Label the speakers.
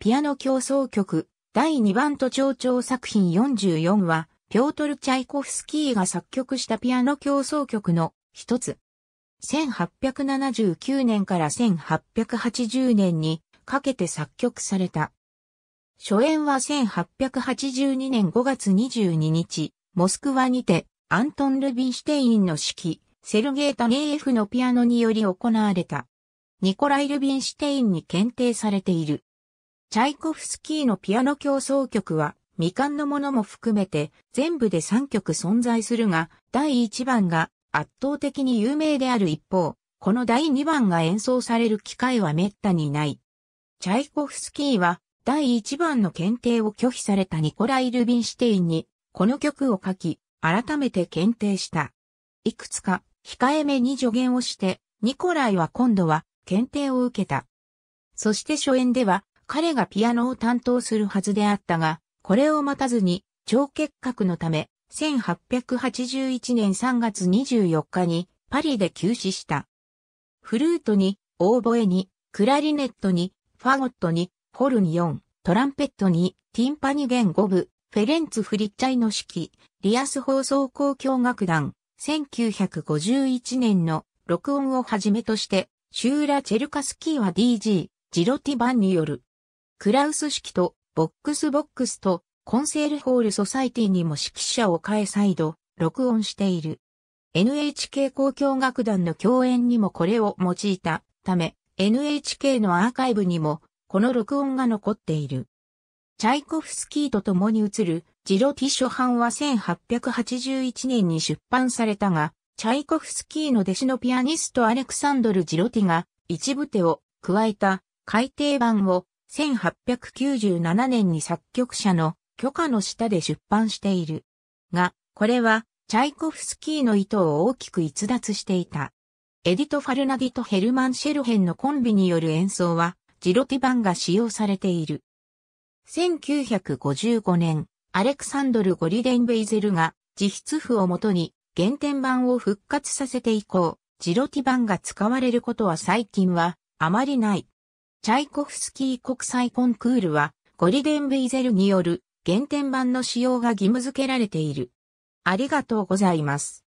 Speaker 1: ピアノ競争曲、第2番と長調作品44は、ピョートル・チャイコフスキーが作曲したピアノ競争曲の一つ。1879年から1880年にかけて作曲された。初演は1882年5月22日、モスクワにて、アントン・ルビンシュテインの指揮、セルゲータ・ネーエフのピアノにより行われた。ニコライ・ルビンシュテインに検定されている。チャイコフスキーのピアノ競争曲は、未完のものも含めて全部で3曲存在するが、第1番が圧倒的に有名である一方、この第2番が演奏される機会は滅多にない。チャイコフスキーは第1番の検定を拒否されたニコライ・ルビンシテインにこの曲を書き、改めて検定した。いくつか控えめに助言をして、ニコライは今度は検定を受けた。そして初演では彼がピアノを担当するはずであったが、これを待たずに、超結核のため、1881年3月24日にパリで急死した。フルートに、オーボエに、クラリネットに、ファゴットに、ホルントランペットに、ティンパニ弦5部、フェレンツ・フリッチャイの式、リアス放送交響楽団、1951年の録音をはじめとして、シューラ・チェルカスキーは DG、ジロティ版によるクラウス式とボックスボックスとコンセールホールソサイティにも指揮者を変え再度録音している。NHK 交響楽団の共演にもこれを用いたため NHK のアーカイブにもこの録音が残っている。チャイコフスキーと共に映るジロティ初版は1881年に出版されたが、チャイコフスキーの弟子のピアニストアレクサンドル・ジロティが一部手を加えた改訂版を1897年に作曲者の許可の下で出版している。が、これは、チャイコフスキーの意図を大きく逸脱していた。エディト・ファルナディとヘルマン・シェルヘンのコンビによる演奏は、ジロティバンが使用されている。1955年、アレクサンドル・ゴリデン・ベイゼルが、自筆譜をもとに、原点版を復活させて以降、ジロティバンが使われることは最近は、あまりない。チャイコフスキー国際コンクールは、ゴリデン・ベイゼルによる原点版の使用が義務付けられている。ありがとうございます。